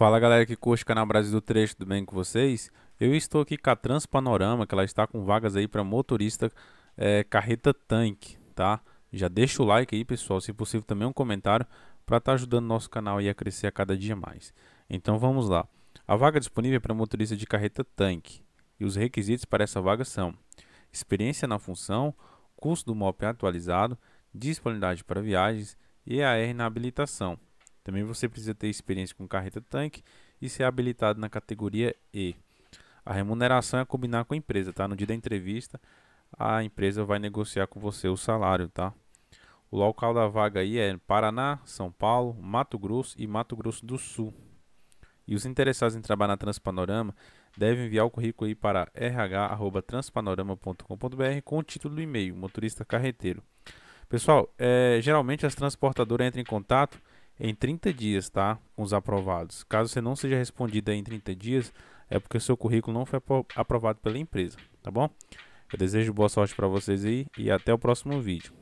Fala galera que curte o canal Brasil do Trecho, tudo bem com vocês? Eu estou aqui com a Transpanorama, que ela está com vagas aí para motorista é, carreta tanque, tá? Já deixa o like aí pessoal, se possível também um comentário para estar tá ajudando nosso canal aí a crescer a cada dia mais. Então vamos lá. A vaga disponível é para motorista de carreta tanque e os requisitos para essa vaga são experiência na função, curso do MOP atualizado, disponibilidade para viagens e AR na habilitação. Também você precisa ter experiência com carreta tanque e ser habilitado na categoria E. A remuneração é combinar com a empresa, tá? No dia da entrevista, a empresa vai negociar com você o salário, tá? O local da vaga aí é Paraná, São Paulo, Mato Grosso e Mato Grosso do Sul. E os interessados em trabalhar na Transpanorama devem enviar o currículo aí para rh@transpanorama.com.br com o título do e-mail, motorista carreteiro. Pessoal, é, geralmente as transportadoras entram em contato em 30 dias, tá? Os aprovados. Caso você não seja respondido em 30 dias, é porque o seu currículo não foi aprovado pela empresa, tá bom? Eu desejo boa sorte para vocês aí e até o próximo vídeo.